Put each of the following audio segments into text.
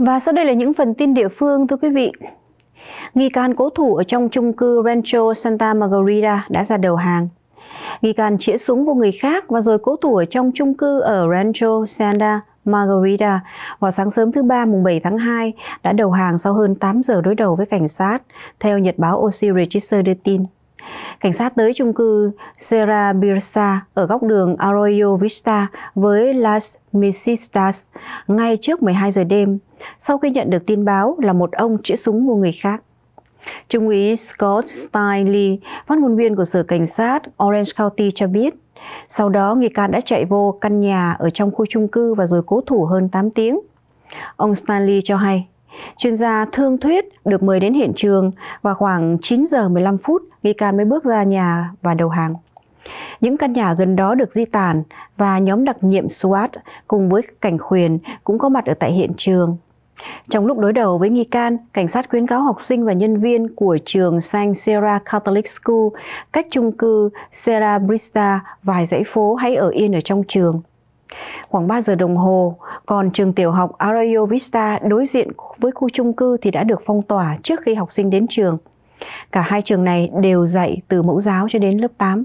Và sau đây là những phần tin địa phương thưa quý vị. Nghi can cố thủ ở trong chung cư Rancho Santa Margarita đã ra đầu hàng. Nghi can chĩa súng vào người khác và rồi cố thủ ở trong chung cư ở Rancho Santa Margarita vào sáng sớm thứ Ba mùng 7 tháng 2 đã đầu hàng sau hơn 8 giờ đối đầu với cảnh sát, theo nhật báo OC Register đưa tin. Cảnh sát tới chung cư Serra Birsa ở góc đường Arroyo Vista với Las Mesistas ngay trước 12 giờ đêm sau khi nhận được tin báo là một ông chĩa súng mua người khác. Trung úy Scott Stiley, phát ngôn viên của Sở Cảnh sát Orange County cho biết, sau đó nghi can đã chạy vô căn nhà ở trong khu chung cư và rồi cố thủ hơn 8 tiếng. Ông Stanley cho hay, chuyên gia thương thuyết được mời đến hiện trường và khoảng 9 giờ 15 phút nghi can mới bước ra nhà và đầu hàng. Những căn nhà gần đó được di tản và nhóm đặc nhiệm SWAT cùng với cảnh khuyển cũng có mặt ở tại hiện trường trong lúc đối đầu với nghi can, cảnh sát khuyến cáo học sinh và nhân viên của trường San Sierra Catholic School cách chung cư Sierra Brista vài dãy phố hãy ở yên ở trong trường. Khoảng 3 giờ đồng hồ, còn trường tiểu học Arroyo Vista đối diện với khu chung cư thì đã được phong tỏa trước khi học sinh đến trường. Cả hai trường này đều dạy từ mẫu giáo cho đến lớp 8.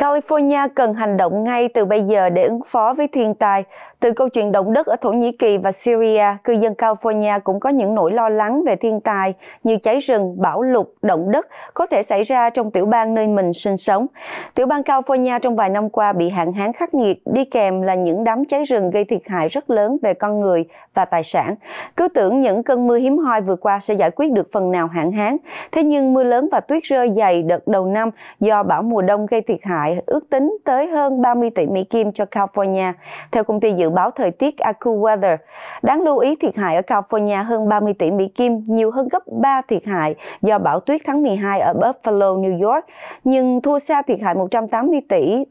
California cần hành động ngay từ bây giờ để ứng phó với thiên tai. Từ câu chuyện động đất ở Thổ Nhĩ Kỳ và Syria, cư dân California cũng có những nỗi lo lắng về thiên tai như cháy rừng, bão lụt, động đất có thể xảy ra trong tiểu bang nơi mình sinh sống. Tiểu bang California trong vài năm qua bị hạn hán khắc nghiệt, đi kèm là những đám cháy rừng gây thiệt hại rất lớn về con người và tài sản. Cứ tưởng những cơn mưa hiếm hoi vừa qua sẽ giải quyết được phần nào hạn hán, thế nhưng mưa lớn và tuyết rơi dày đợt đầu năm do bão mùa đông gây thiệt hại hại ước tính tới hơn 30 tỷ Mỹ Kim cho California, theo công ty dự báo thời tiết AccuWeather. Đáng lưu ý thiệt hại ở California hơn 30 tỷ Mỹ Kim, nhiều hơn gấp 3 thiệt hại do bão tuyết tháng 12 ở Buffalo, New York, nhưng thua xa thiệt hại 180 tỷ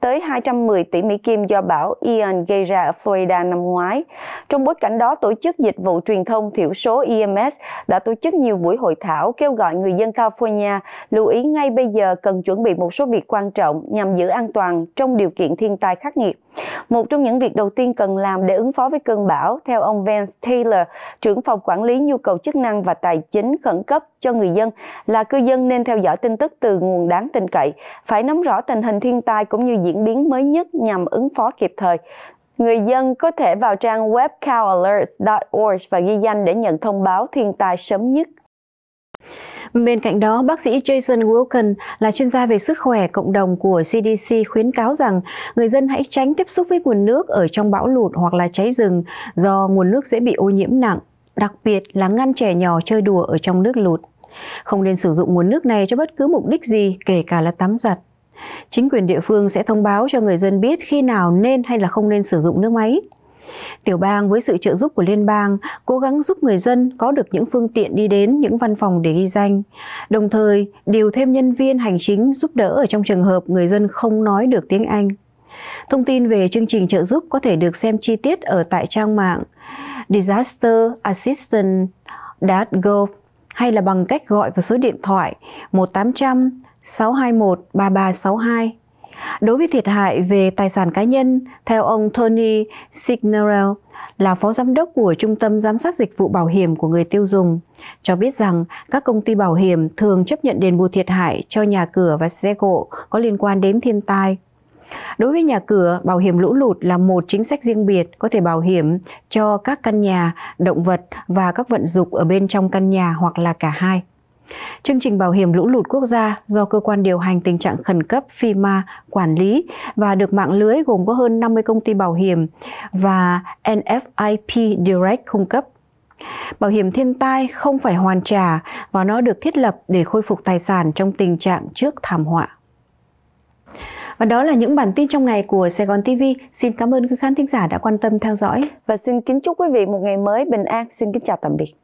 tới 210 tỷ Mỹ Kim do bão Ian gây ra ở Florida năm ngoái. Trong bối cảnh đó, tổ chức dịch vụ truyền thông thiểu số EMS đã tổ chức nhiều buổi hội thảo kêu gọi người dân California lưu ý ngay bây giờ cần chuẩn bị một số việc quan trọng nhằm giữ an toàn trong điều kiện thiên tai khắc nghiệt. Một trong những việc đầu tiên cần làm để ứng phó với cơn bão, theo ông Vance Taylor, trưởng phòng quản lý nhu cầu chức năng và tài chính khẩn cấp cho người dân, là cư dân nên theo dõi tin tức từ nguồn đáng tin cậy, phải nắm rõ tình hình thiên tai cũng như diễn biến mới nhất nhằm ứng phó kịp thời. Người dân có thể vào trang web cowalerts.org và ghi danh để nhận thông báo thiên tai sớm nhất. Bên cạnh đó, bác sĩ Jason Wilkin là chuyên gia về sức khỏe cộng đồng của CDC khuyến cáo rằng người dân hãy tránh tiếp xúc với nguồn nước ở trong bão lụt hoặc là cháy rừng do nguồn nước dễ bị ô nhiễm nặng, đặc biệt là ngăn trẻ nhỏ chơi đùa ở trong nước lụt. Không nên sử dụng nguồn nước này cho bất cứ mục đích gì, kể cả là tắm giặt. Chính quyền địa phương sẽ thông báo cho người dân biết khi nào nên hay là không nên sử dụng nước máy. Tiểu bang với sự trợ giúp của liên bang cố gắng giúp người dân có được những phương tiện đi đến những văn phòng để ghi danh, đồng thời điều thêm nhân viên hành chính giúp đỡ ở trong trường hợp người dân không nói được tiếng Anh. Thông tin về chương trình trợ giúp có thể được xem chi tiết ở tại trang mạng disasterassistance.gov hay là bằng cách gọi vào số điện thoại 1800 621 3362 Đối với thiệt hại về tài sản cá nhân, theo ông Tony Signorel, là phó giám đốc của Trung tâm Giám sát Dịch vụ Bảo hiểm của người tiêu dùng, cho biết rằng các công ty bảo hiểm thường chấp nhận đền bù thiệt hại cho nhà cửa và xe cộ có liên quan đến thiên tai. Đối với nhà cửa, bảo hiểm lũ lụt là một chính sách riêng biệt có thể bảo hiểm cho các căn nhà, động vật và các vận dụng ở bên trong căn nhà hoặc là cả hai. Chương trình bảo hiểm lũ lụt quốc gia do cơ quan điều hành tình trạng khẩn cấp FIMA quản lý và được mạng lưới gồm có hơn 50 công ty bảo hiểm và NFIP Direct cung cấp. Bảo hiểm thiên tai không phải hoàn trả và nó được thiết lập để khôi phục tài sản trong tình trạng trước thảm họa. Và đó là những bản tin trong ngày của Sài Gòn TV. Xin cảm ơn quý khán thính giả đã quan tâm theo dõi. Và xin kính chúc quý vị một ngày mới bình an. Xin kính chào tạm biệt.